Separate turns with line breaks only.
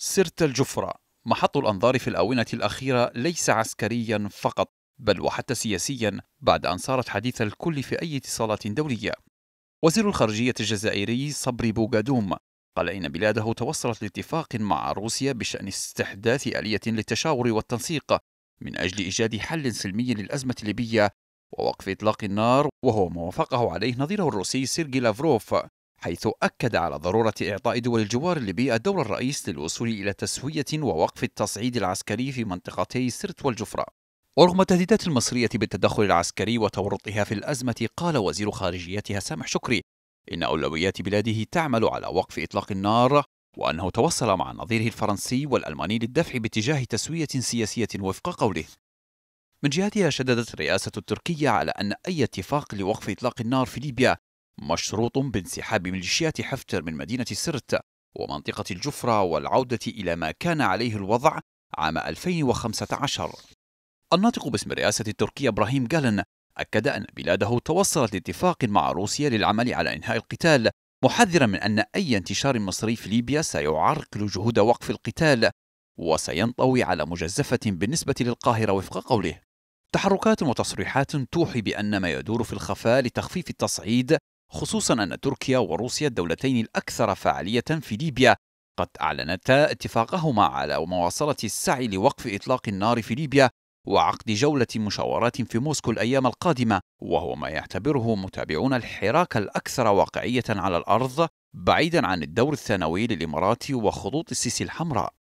سرت الجفرة محط الأنظار في الآونة الأخيرة ليس عسكريا فقط بل وحتى سياسيا بعد أن صارت حديث الكل في أي اتصالات دولية وزير الخارجية الجزائري صبري بوغادوم قال إن بلاده توصلت لاتفاق مع روسيا بشأن استحداث آلية للتشاور والتنسيق من أجل إيجاد حل سلمي للأزمة الليبية ووقف إطلاق النار وهو ما وافقه عليه نظيره الروسي سيرجي لافروف حيث أكد على ضرورة إعطاء دول الجوار الليبي الدور الرئيس للوصول إلى تسوية ووقف التصعيد العسكري في منطقتي سرت والجفرة ورغم التهديدات المصرية بالتدخل العسكري وتورطها في الأزمة قال وزير خارجيتها سامح شكري إن أولويات بلاده تعمل على وقف إطلاق النار وأنه توصل مع نظيره الفرنسي والألماني للدفع باتجاه تسوية سياسية وفق قوله من جهتها شددت الرئاسة التركية على أن أي اتفاق لوقف إطلاق النار في ليبيا مشروط بانسحاب ميليشيات حفتر من مدينة سرت ومنطقة الجفرة والعودة إلى ما كان عليه الوضع عام 2015 الناطق باسم الرئاسة التركية إبراهيم جالن أكد أن بلاده توصلت لاتفاق مع روسيا للعمل على إنهاء القتال محذرا من أن أي انتشار مصري في ليبيا سيعرقل جهود وقف القتال وسينطوي على مجزفة بالنسبة للقاهرة وفق قوله تحركات وتصريحات توحي بأن ما يدور في الخفاء لتخفيف التصعيد خصوصا أن تركيا وروسيا الدولتين الأكثر فعالية في ليبيا قد أعلنتا اتفاقهما على مواصلة السعي لوقف إطلاق النار في ليبيا وعقد جولة مشاورات في موسكو الأيام القادمة وهو ما يعتبره متابعون الحراك الأكثر واقعية على الأرض بعيدا عن الدور الثانوي للإمارات وخطوط السيسي الحمراء